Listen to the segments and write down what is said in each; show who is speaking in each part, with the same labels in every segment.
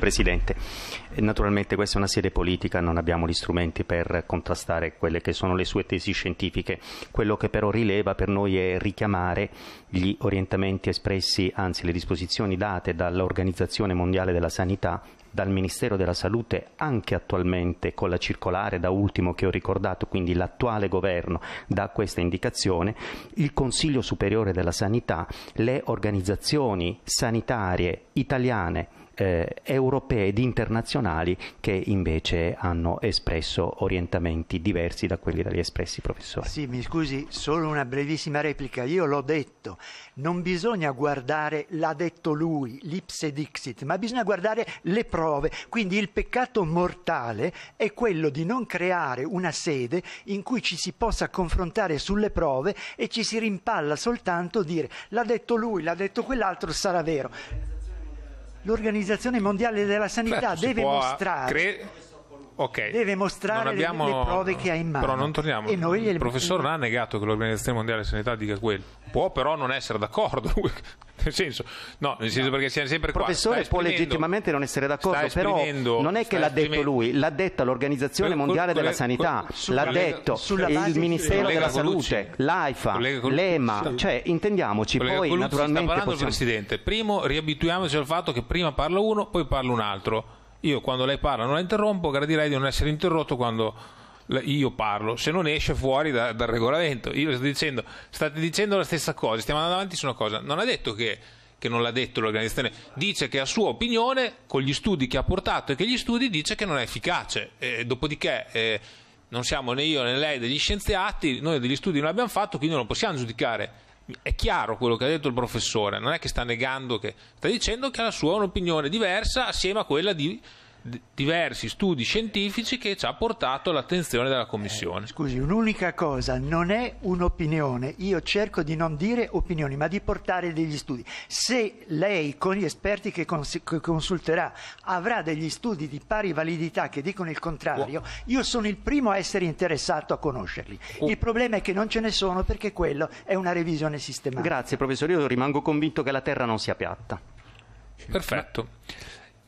Speaker 1: Presidente, Presidente, naturalmente questa è una sede politica, non abbiamo gli strumenti per contrastare quelle che sono le sue tesi scientifiche. Quello che però rileva per noi è richiamare gli orientamenti espressi, anzi le disposizioni date dall'Organizzazione Mondiale della Sanità dal Ministero della Salute anche attualmente con la circolare da ultimo che ho ricordato, quindi l'attuale governo dà questa indicazione, il Consiglio Superiore della Sanità, le organizzazioni sanitarie italiane eh, europee ed internazionali che invece hanno espresso orientamenti diversi da quelli dagli espressi professori. Sì, mi scusi, solo una brevissima replica. Io l'ho detto, non bisogna guardare l'ha detto lui, l'ipse dixit, ma bisogna guardare le prove. Quindi il peccato mortale è quello di non creare una sede in cui ci si possa confrontare sulle prove e ci si rimpalla soltanto dire l'ha detto lui, l'ha detto quell'altro, sarà vero l'Organizzazione Mondiale della Sanità Beh, deve eh, mostrare... Cre- okay. Deve mostrare abbiamo, le, le, prove che ha in mano. Però non torniamo. E noi il professor non
Speaker 2: ha negato che l'Organizzazione Mondiale della Sanità dica quello. Può però non essere d'accordo nel senso? No, nel senso no. perché siamo sempre qua. Il professore può legittimamente
Speaker 1: non essere d'accordo, però non è che l'ha detto lui, l'ha detta l'Organizzazione col, Mondiale col, della col, Sanità, l'ha collega, detto il Ministero della Salute, l'AIFA, l'EMA, cioè intendiamoci, poi naturalmente sta parlando Presidente,
Speaker 2: primo riabituiamoci al fatto che prima parla uno, poi parla un altro. Io quando lei parla non la interrompo, gradirei di non essere interrotto quando io parlo, se non esce fuori da, dal regolamento. Io sto dicendo, state dicendo la stessa cosa, stiamo andando avanti su una cosa. Non ha detto che, che non l'ha detto l'organizzazione, dice che a sua opinione, con gli studi che ha portato e che gli studi dice che non è efficace. E, dopodiché... Eh, non siamo né io né lei degli scienziati, noi degli studi non abbiamo fatto, quindi non possiamo giudicare. È chiaro quello che ha detto il professore, non è che sta negando che sta dicendo che la sua è un'opinione diversa assieme a quella di diversi studi scientifici che ci ha portato all'attenzione della Commissione.
Speaker 1: Eh, scusi, un'unica cosa, non è un'opinione, io cerco di non dire opinioni, ma di portare degli studi. Se lei con gli esperti che, cons- che consulterà avrà degli studi di pari validità che dicono il contrario, oh. io sono il primo a essere interessato a conoscerli. Oh. Il problema è che non ce ne sono perché quello è una revisione sistematica. Grazie professore, io rimango convinto che la Terra non sia piatta. Perfetto.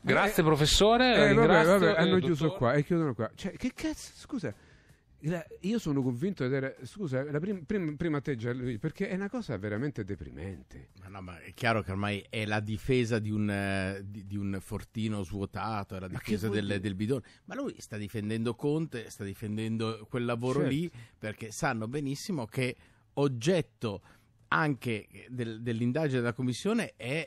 Speaker 1: Grazie
Speaker 2: professore. Eh, vabbè, vabbè, hanno eh, chiuso qua e chiudono qua. Cioè, che cazzo, scusa. La, io sono convinto ed era. Scusa, prim, prim, prima te già lui, perché è una cosa veramente deprimente. Ma no, ma è chiaro che ormai è la difesa di un, eh, di, di un fortino svuotato, è la difesa del, del, bidone. Ma lui sta difendendo Conte, sta difendendo quel lavoro certo. lì, perché sanno benissimo che oggetto anche eh, del, dell'indagine della commissione è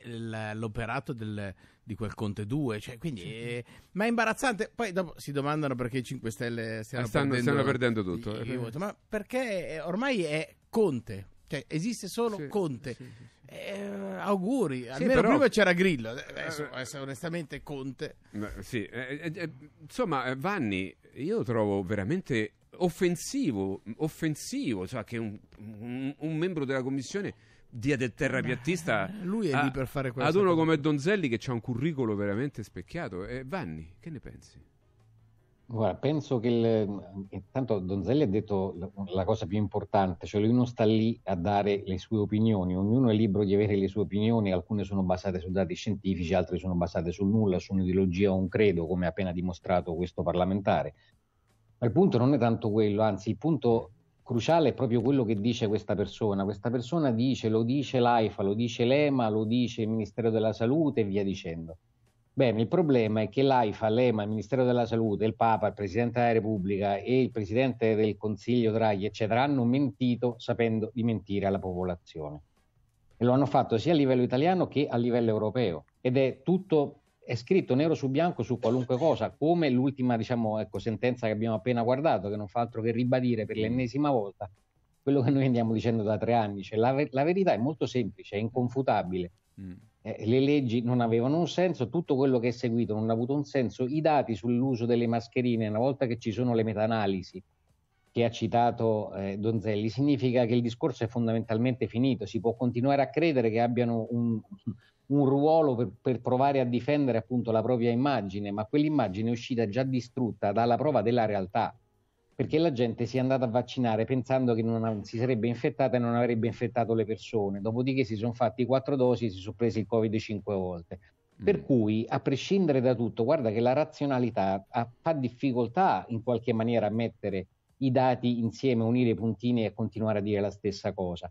Speaker 2: l'operato del, di quel Conte 2, cioè, quindi, sì. ma è imbarazzante. Poi dopo si domandano perché i 5 Stelle stiano, eh, stanno, perdendo, stanno perdendo tutto. I, i, eh. i, ma perché ormai è Conte, cioè, esiste solo sì, Conte. Sì, eh, auguri, almeno però, prima c'era Grillo, adesso, adesso onestamente Conte. Ma, eh, insomma, Vanni, io trovo veramente offensivo, offensivo cioè che un, un, un membro della commissione dia del terrapiattista eh, lui è a, lì per fare ad uno come Donzelli che ha un curriculum veramente specchiato eh, Vanni, che ne pensi?
Speaker 3: Guarda, penso che il, intanto eh, Donzelli ha detto la, la, cosa più importante, cioè lui non sta lì a dare le sue opinioni, ognuno è libero di avere le sue opinioni, alcune sono basate su dati scientifici, altre sono basate sul nulla, su un'ideologia o un credo, come ha appena dimostrato questo parlamentare. Ma il punto non è tanto quello, anzi il punto cruciale è proprio quello che dice questa persona. Questa persona dice, lo dice l'AIFA, lo dice l'EMA, lo dice il Ministero della Salute e via dicendo. Bene, il problema è che l'AIFA, l'EMA, il Ministero della Salute, il Papa, il Presidente della Repubblica e il Presidente del Consiglio Draghi, eccetera, hanno mentito sapendo di mentire alla popolazione. E lo hanno fatto sia a livello italiano che a livello europeo. Ed è tutto è scritto nero su bianco su qualunque cosa, come l'ultima diciamo, ecco, sentenza che abbiamo appena guardato, che non fa altro che ribadire per l'ennesima volta quello che noi andiamo dicendo da tre anni. Cioè, la, la, verità è molto semplice, è inconfutabile. Mm. Eh, le leggi non avevano un senso, tutto quello che è seguito non ha avuto un senso. I dati sull'uso delle mascherine, una volta che ci sono le meta-analisi che ha citato eh, Donzelli, significa che il discorso è fondamentalmente finito. Si può continuare a credere che abbiano un, un ruolo per, per, provare a difendere appunto la propria immagine, ma quell'immagine è uscita già distrutta dalla prova della realtà, perché la gente si è andata a vaccinare pensando che non si sarebbe infettata e non avrebbe infettato le persone, dopodiché si sono fatti quattro dosi e si sono presi il Covid cinque volte. Per mm. cui, a prescindere da tutto, guarda che la razionalità ha, ah, fa difficoltà in qualche maniera a mettere i dati insieme, unire i puntini e continuare a dire la stessa cosa.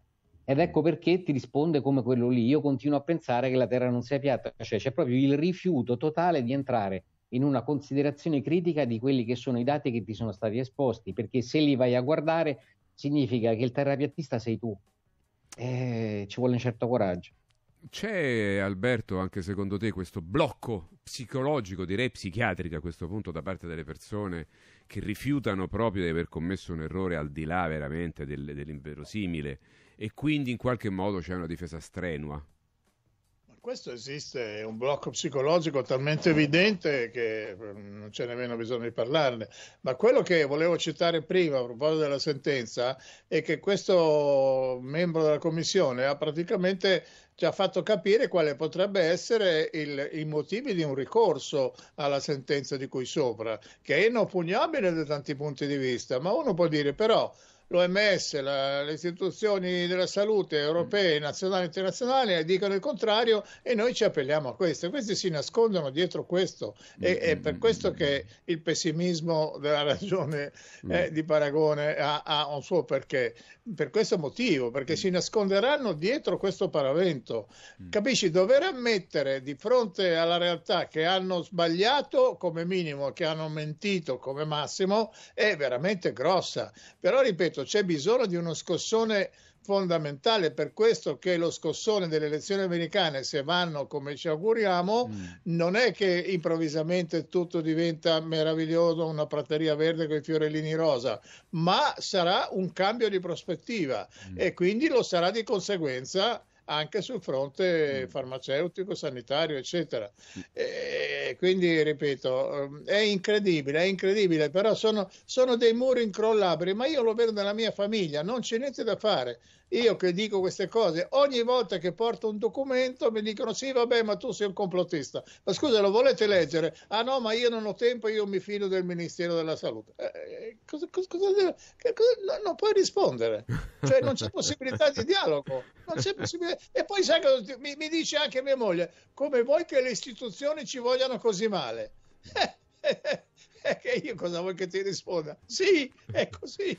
Speaker 3: Ed ecco perché ti risponde come quello lì. Io continuo a pensare che la Terra non sia piatta, cioè c'è proprio il rifiuto totale di entrare in una considerazione critica di quelli che sono i dati che ti sono stati esposti, perché se li vai a guardare significa che il terrapiattista sei tu. Eh, ci vuole un certo coraggio.
Speaker 2: C'è Alberto, anche secondo te, questo blocco psicologico, direi psichiatrico a questo punto, da parte delle persone che rifiutano proprio di aver commesso un errore al di là veramente del, dell'inverosimile e quindi in qualche modo c'è una difesa strenua. Questo esiste, è un blocco psicologico talmente evidente che ehm, non c'è nemmeno bisogno di parlarne. Ma quello che volevo citare prima a proposito della sentenza è che questo membro della commissione ha praticamente ci ha fatto capire quale potrebbe essere il, i motivi di un ricorso alla sentenza di cui sopra, che è inoppugnabile da tanti punti di vista, ma uno può dire però l'OMS, la, le istituzioni della salute europee, mm. nazionali e internazionali dicono il contrario e noi ci appelliamo a questo. Questi si nascondono dietro questo e è mm, mm, per questo che il pessimismo della ragione eh, di paragone ha, ha, un suo perché, per questo motivo, perché si nasconderanno dietro questo paravento. Capisci, dover ammettere di fronte alla realtà che hanno sbagliato come minimo, che hanno mentito come massimo, è veramente grossa. Però ripeto, questo c'è bisogno di uno scossone fondamentale, per questo che lo scossone delle elezioni americane, se vanno come ci auguriamo, mm. non è che improvvisamente tutto diventa meraviglioso, una prateria verde con i fiorellini rosa, ma sarà un cambio di prospettiva mm. e quindi lo sarà di conseguenza anche sul fronte mm. farmaceutico, sanitario, eccetera. E quindi, ripeto, è incredibile, è incredibile, però sono, sono dei muri incrollabili, ma io lo vedo nella mia famiglia, non c'è niente da fare. Io che dico queste cose, ogni volta che porto un documento mi dicono sì, vabbè, ma tu sei un complottista. Ma scusa, lo volete leggere? Ah no, ma io non ho tempo, io mi fido del Ministero della Salute. Eh, eh cosa, cosa, cosa, cosa, non puoi rispondere. cioè non c'è possibilità di dialogo. Possibilità. E poi sai cosa mi, mi, dice anche mia moglie, come vuoi che le istituzioni ci vogliano così male? E eh, eh, eh, che io cosa vuoi che ti risponda? Sì, è così.